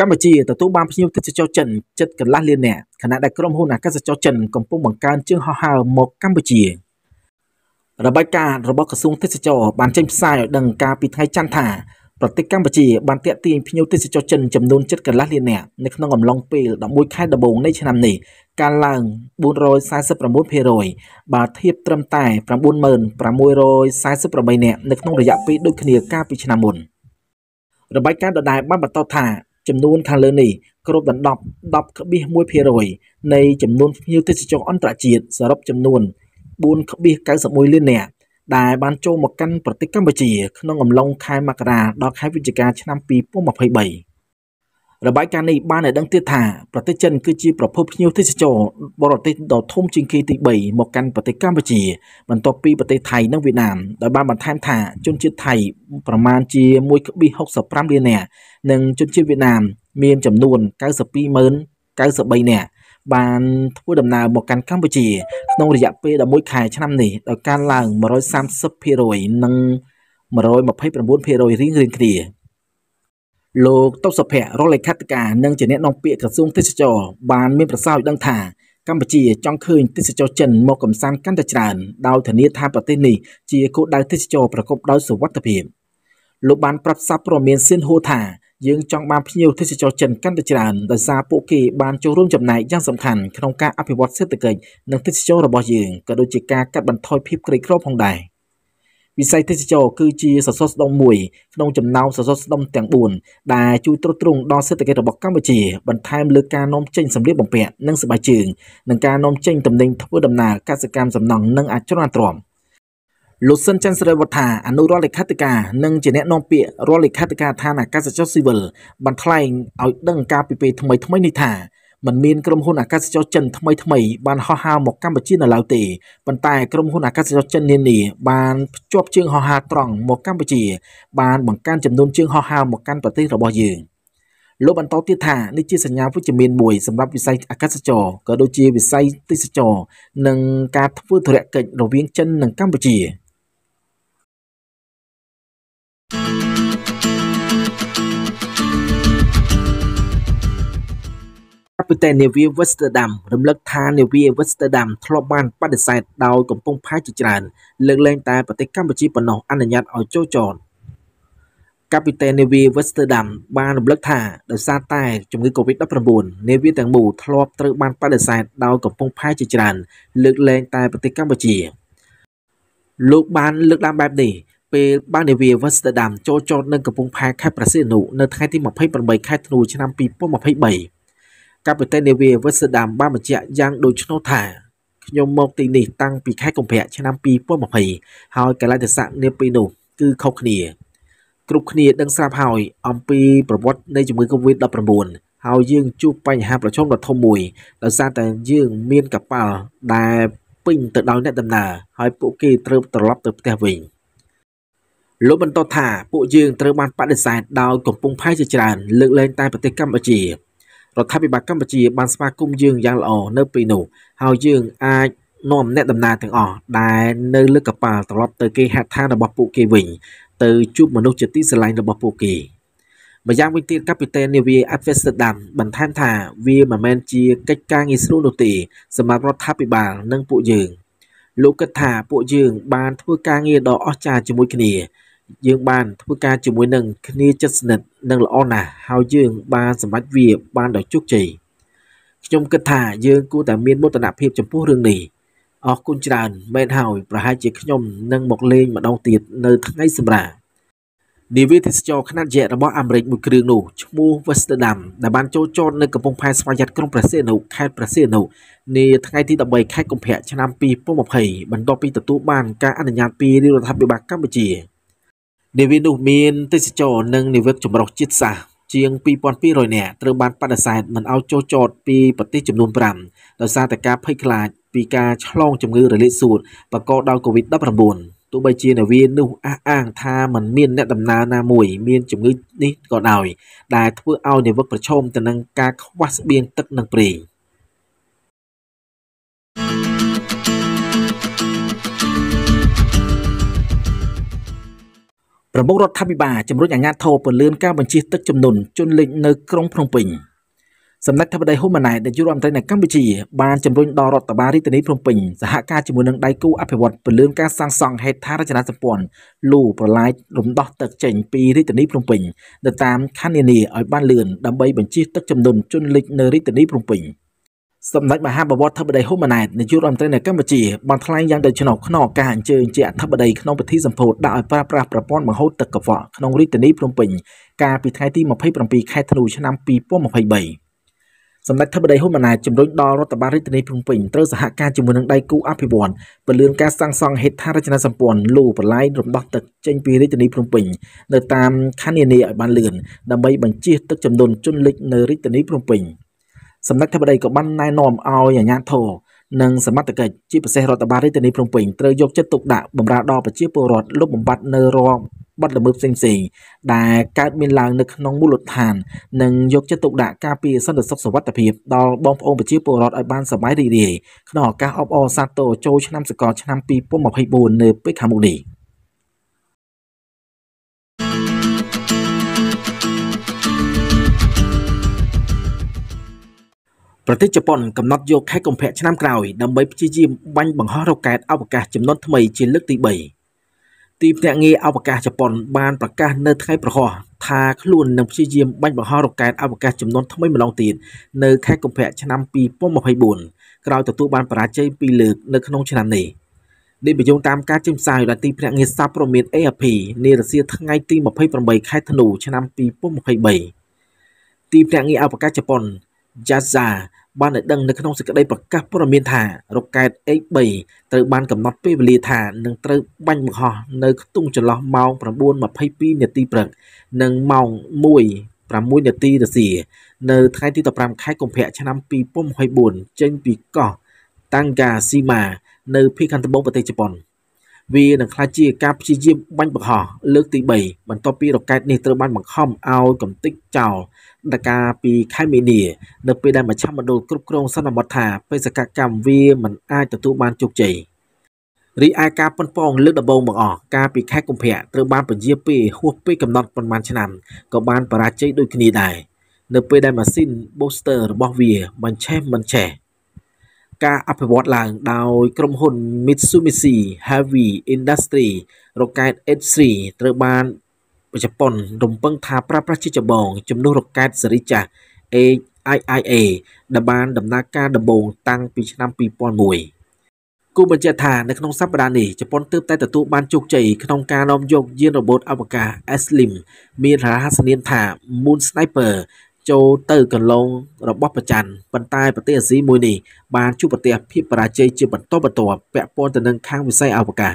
កម្ពុជាទទួលបានភ្ញៀវទេសចរចិនជិតកន្លះលាននាក់ខណៈដែលក្រុមហ៊ុនអាកាសចរចិនកំពុងបង្កើនជើងហោះហើរមកកម្ពុជារបាយការណ៍របស់ក្រសួងទេសចរបានចេញផ្សាយឲ្យដឹងការពីថ្ងៃច័ន្ទថាប្រទេសកម្ពុជាបានទាក់ទាញភ្ញៀវទេសចរចិនចំនួន7កន្លះលាននាក់នៅក្នុងអំឡុងពេល11ខែដំបូងនៃឆ្នាំនេះកើនឡើង449%បើធៀបត្រឹមតែ9648នាក់នៅក្នុងរយៈពេលដូចគ្នាកាលពីឆ្នាំមុនរបាយការណ៍ដដែលបានបន្តថាចំនួនខាងលើនេះគ្របដណ្ដប់10.1%នៃចំនួនភ្ញៀវទេសចរអន្តរជាតិសរុបចំនួន4.91លាននាក់ដែលបានចូលមកកាន់ប្រទេសកម្ពុជា ក្នុងអំឡុងខែមករាដល់ខែវិច្ឆិកាឆ្នាំ2023របាយការណ៍នេះបានឲ្យដឹងទៀតថាប្រទេសចិនគឺជាប្រភពភ្ញៀវទេសចរបរទេសដ៏ធំជាងគេទី3មកកាន់ប្រទេសកម្ពុជា បន្ទាប់ពីប្រទេសថៃនិងវៀតណាមដោយបានបន្ថែមថាជនជាតិថៃប្រមាណជា1.65លាននាក់និងជនជាតិវៀតណាមមានចំនួន92,093នាក់បានធ្វើដំណើរមកកាន់កម្ពុជាក្នុងរយៈពេល11ខែឆ្នាំនេះដោយការឡើង130%និង129%រៀងៗគ្នា។លោកតុសុភ័ក្ររដ្ឋលេខាធិការនិងជាអ្នកនាំពាក្យក្រសួងទេសចរបាន មានប្រសាសន៍ដឹងថាកម្ពុជា ចង់ឃើញទេសចរចិនមកកំសាន្តកាន់តែច្រើន ដោយធានាថាប្រទេសនេះជាគោលដៅទេសចរប្រកបដោយសុវត្ថិភាពលោកបានប្រាប់សារព័ត៌មានស៊ីនហូថាយើងចង់បានភ្ញៀវទេសចរចិនកាន់តែច្រើនដោយសារពួកគេបានចូលរួមចំណែកយ៉ាងសំខាន់ក្នុងការអភិវឌ្ឍសេដ្ឋកិច្ចនិងទេសចររបស់យើងក៏ដូចជាការកាត់បន្ថយភាពក្រីក្រផងដែរ។វិស័យទេសចរគឺជាសសរស្តម្ភមួយក្នុងចំណោមសសរស្តម្ភទាំង4ដែលជួយទ្រទ្រង់ដល់សេដ្ឋកិច្ចរបស់កម្ពុជាបន្ថែមលើការនាំចេញសម្ភារបំពាក់និងស្បែកជើងនិងការនាំចេញទំនិញធ្វើដំណើរកសិកម្មសំណង់និងអចលនទ្រព្យលោកសិនច័ន្ទសិរិវឌ្ឍាអនុរដ្ឋលេខាធិការនិងជាអ្នកនាំពាក្យរដ្ឋលេខាធិការឋានអាកាសចរស៊ីវិលបានថ្លែងឲ្យដឹងការពីពេលថ្មីថ្មីនេះថាមិនមានក្រុមហ៊ុនអាកាសចរចិនថ្មីថ្មីបានហោះហើរមកកម្ពុជានៅឡើយទេប៉ុន្តែក្រុមហ៊ុនអាកាសចរចិននានាបានភ្ជាប់ជើងហោះហើរត្រង់មកកម្ពុជាបានបង្កើនចំនួនជើងហោះហើរមកកាន់ប្រទេសរបស់យើងលោកបន្តទៀតថានេះជាសញ្ញាវិជ្ជមានមួយសម្រាប់វិស័យអាកាសចរក៏ដូចជាវិស័យទេសចរនិងការធ្វើធុរកិច្ចរវាងចិននិងកម្ពុជា thank you ប៉ុន្តែនាវាវិស្តដាំរំលឹកថានាវាវិស្តដាំធ្លាប់បានបដិសេធដោយកំពុងផាយជាច្រើន លើកលែងតែប្រទេសកម្ពុជាប៉ុណ្ណោះអនុញ្ញាតឲ្យចូលចរកាពីតេននាវាវិស្តដាំបានរំលឹកថាដោយសារតែជំងឺ Covid-19 នាវាទាំងមូលធ្លាប់ត្រូវបានបដិសេធដោយកំពុងផាយជាច្រើនលើកលែងតែប្រទេសកម្ពុជាលោកបានលើកឡើងបែបនេះពេលបាននាវាវិស្តដាំចូលចតនៅកំពង់ផែខេត្តប្រសិទ្ធនុនៅថ្ងៃទី28ខែធ្នូឆ្នាំ2023កាពីតេននាវាវិស្ដាមបានបញ្ជាក់យ៉ាងដូចនោះថាខ្ញុំមកទីនេះតាំងពីខែកុម្ភៈឆ្នាំ2020ហើយកលតិស័កនាពេលនោះគឺខុសគ្នាគ្រប់គ្នាដឹងស្រាប់ហើយអំពីប្រវត្តិនៃជំងឺ Covid-19 ហើយយើងជួបបញ្ហាប្រឈមដ៏ធំមួយដោយសារតែយើងមានកប៉ាល់ដែលពេញទៅដោយអ្នកដំណើរហើយពួកគេត្រូវត្រឡប់ទៅផ្ទះវិញលោកបន្តថាពួកយើងត្រូវបានបដិសេធដោយកំពុងផៃជាច្រើនលើកលែងតែប្រទេសកម្ពុជារដ្ឋាភិបាលកម្ពុជាបានស្វាគមន៍យើងយ៉ាងល្អនៅពេលនោះហើយយើងអាចនាំអ្នកដំណើរទាំងអស់ដែលនៅលើកប៉ាល់ត្រឡប់ទៅគេហដ្ឋានរបស់ពួកគេវិញទៅជួបមនុស្សជាទីស្រឡាញ់របស់ពួកគេម្យ៉ាងវិញទៀតកាពីតេននាវា Amsterdam បន្ថែមថាវាមិនមែនជាកិច្ចការងាយស្រួលនោះទេសម្រាប់រដ្ឋាភិបាលនិងពួកយើងលោកគិតថាពួកយើងបានធ្វើការងារដ៏អស្ចារ្យជាមួយគ្នាយើងបានធ្វើការជាមួយនឹងគ្នាជិតស្និទ្ធនិងល្អណាស់ហើយយើង បានសម្រេចវា បានដោយជោគជ័យខ្ញុំគិតថាយើងគួរតែមានមោទនភាពចំពោះរឿងនេះអរគុណច្រើន មែនហើយប្រហែលជាខ្ញុំនឹងមកលេងម្ដងទៀតនៅថ្ងៃសម្រាប់នាវាទេសចរខ្នាតយក្សរបស់អាមេរិកមួយគ្រឿងនោះឈ្មោះ Westerdam ដែលបានចូលចតនៅកំពង់ផែ ស្វយ័តក្រុងព្រះសីហនុខេត្តព្រះសីហនុនាថ្ងៃទី13ខែកុម្ភៈឆ្នាំ2020បន្ទាប់ពីទទួលបាន ការអនុញ្ញាតពីរាជរដ្ឋាភិបាលកម្ពុជា។នាវានោះមានទេសចរនិងនាវិកចម្រុះជាតិសាសន៍ជាង2200នាក់ត្រូវបានបដិសេធមិនឲ្យចុះចតពីប្រទេសចំនួន5ដោយសារតែការភ័យខ្លាចពីការឆ្លងជំងឺរលាកសួតបង្កដោយ COVID-19 ទោះបីជានាវានោះអះអាងថាมันមានអ្នកដំណើរណាមួយមានជំងឺនេះក៏ដោយដែលធ្វើឲ្យនាវិកប្រឈមទៅនឹងការខ្វះស្បៀងទឹកនិងប្រេង។ប្រមុខរដ្ឋាភិបាលជំរុញអាជ្ញាធរពលឿនការបញ្ជាទឹកចំនួនជនលិចនៅក្រុងភ្នំពេញសំណាក់ថាបតីហ៊ុនម៉ាណែតនាយករដ្ឋមន្ត្រីនៃកម្ពុជាបានជំរុញដល់រដ្ឋបាលរាជធានីភ្នំពេញសហការជាមួយនឹងដៃគូអភិវឌ្ឍពលឿនការសាងសង់ហេដ្ឋារចនាសម្ព័ន្ធលូប្រឡាយរំដោះទឹកចេញពីរាជធានីភ្នំពេញទៅតាមខណ្ឌនានាឲ្យបានលឿនដើម្បីបញ្ជាទឹកចំនួនជនលិចនៅរាជធានីភ្នំពេញ។សម្ដេចមហាបវរធិបតីហ៊ុនម៉ាណែតនាយករដ្ឋមន្ត្រីនៃកម្ពុជាបានថ្លែងយ៉ាងដូច្នោះក្នុងឱកាសអញ្ជើញជាអធិបតីក្នុងពិធីសម្ពោធដាក់ឲ្យប្រើប្រាស់ប្រព័ន្ធបង្ហូរទឹកកខ្វក់ក្នុងរាជធានីភ្នំពេញកាលពីថ្ងៃទី27ខែធ្នូឆ្នាំ2023សម្ដេចធិបតីហ៊ុនម៉ាណែតជំរុញដល់រដ្ឋបាលរាជធានីភ្នំពេញត្រូវសហការជាមួយនឹងដៃគូអភិវឌ្ឍន៍ពលឿនការសាងសង់ហេដ្ឋារចនាសម្ព័ន្ធលូបន្លាយរំដោះទឹកចេញពីរាជធានីភ្នំពេញនៅតាមខណ្ឌនានាឲ្យបានលឿនដើម្បីបញ្ជៀសទឹកចំនួនជន់លិចនៅរាជធានីភ្នំពេញ។សម្ដេចធិបតីក៏បានណែនាំឲ្យអាជ្ញាធរនិងសមត្ថកិច្ចជាពិសេសរដ្ឋបាលរាជធានីភ្នំពេញត្រូវយកចិត្តទុកដាក់បម្រើដល់ប្រជាពលរដ្ឋលុបបំបាត់នៅរងបទល្មើសផ្សេងៗដែលកើតមានឡើងនៅក្នុងមូលដ្ឋាននិងយកចិត្តទុកដាក់ការពារសន្តិសុខសวัสดิភាពដល់បងប្អូនប្រជាពលរដ្ឋឲ្យបានសប្បាយរីករាយក្នុងឱកាសអបអរសាទរចូលឆ្នាំសកលឆ្នាំ2024នៅពេលខាងមុខនេះ។ប្រទេសជប៉ុនកំណត់យកខែកុម្ភៈឆ្នាំក្រោយដើម្បីព្យាយាមបាញ់បង្ហោះរ៉ុកែតអវកាសចំនួនថ្មីជាលើកទី3ទីភ្នាក់ងារអវកាសជប៉ុនបានប្រកាសនៅថ្ងៃប្រហោះថាខ្លួននឹងព្យាយាមបាញ់បង្ហោះរ៉ុកែតអវកាសចំនួនថ្មីម្ដងទៀតនៅខែកុម្ភៈឆ្នាំ2024ក្រោយទទួលបានបរាជ័យពីរលើកនៅក្នុងឆ្នាំនេះនេះបញ្យងតាមការចេញផ្សាយរបស់ទីភ្នាក់ងារសារព័ត៌មាន AFP នារសៀលថ្ងៃទី28ខែធ្នូឆ្នាំ2023ទីភ្នាក់ងារអវកាសជប៉ុន Yaza បានឲ្យដឹងនៅក្នុងសេចក្តីប្រកាសព័ត៌មានថារ៉ុកកែត X3 ត្រូវបានកំណត់ពេលវេលាថានឹងត្រូវបាញ់បង្ហោះនៅខ្ទង់ចន្លោះម៉ោង9:22នាទីព្រឹក និងម៉ោង1:06នាទីរសៀលនៅថ្ងៃទី15ខែកុម្ភៈឆ្នាំ2024ចេញពីកោះតាំងកាស៊ីម៉ានៅភូមិខាងត្បូងប្រទេសជប៉ុន។វានឹងក្លាយជាការព្យាយាមបាញ់បង្ហោះលើក ទី3បន្ទាប់ពីរ៉ុកែតនេះត្រូវបានបង្ខំឲ្យ កំទេចចោលដកាពីខេមីនីនៅពេលដែលមជ្ឈមណ្ឌលគ្រប់គ្រងសន្និបាតថាបេសកកម្មវាមិនអាចទទួលបានជោគជ័យរីឯការប៉ុនប៉ងលើកដំបូងបង្អស់កាលពីខែកុម្ភៈត្រូវបានពញាពីហួសពេលកំណត់ប្រមាណឆ្នាំក៏បាន បរាជ័យដូចគ្នាដែរនៅពេលដែលម៉ាស៊ីន booster របស់វាមិនឆេះមិនឆេះការអភិវឌ្ឍឡើងដោយ ក្រុមហ៊ុន Mitsubishi Heavy Industry រ៉ុកែត H3 ត្រូវបានជប៉ុនរំពឹងថាប្រើប្រាស់ជាចម្បងចំនួនរ៉ុកែតស៊េរីចាស់ HIIA ដែលបាន ដំណើរការដំបូងតាំងពីឆ្នាំ2001គូបញ្ជាក់ថានៅក្នុងសប្តាហ៍នេះជប៉ុនទើបតែទទួលបានជោគជ័យក្នុងការនាំយកយានរបូតអវកាស S-Slim មានរហស្សនាមថា Moon Sniper ចូលទៅកន្លងរបស់ប្រច័នប៉ុន្តែប្រទេសអាស៊ីមួយនេះបានជួបប្រទះភាពបរាជ័យជាបន្តបន្ទាប់ពាក់ព័ន្ធទៅនឹងខាងវិស័យអវកាស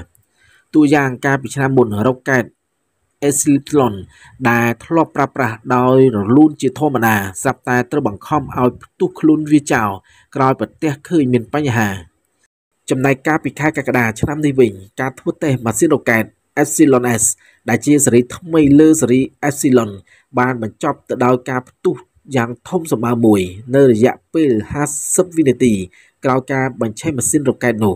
ទូយ៉ាងការពីឆ្នាំមុនរកកែតអេស្លីប្លុនដែលធ្លាប់ប្រើប្រាស់ដោយរលូនជាធម្មតាស្រាប់តែត្រូវបង្ខំឲ្យផ្ទុះខ្លួនវាចោលក្រោយប្រទេសឃើញមានបញ្ហាចំណែកការពីខែកក្កដាឆ្នាំនេះវិញការធ្វើតេស្តម៉ាស៊ីនរ៉ុកកែត Epsilon S ដែលជាសេរីថ្មីលើសេរី Epsilon បានបញ្ចប់ទៅដោយការផ្ទុះយ៉ាងធំសម្បើមួយ នៅរយៈពេល50វិនាទីក្រោយការបញ្ឆេះម៉ាស៊ីនរ៉ុកែតនោះ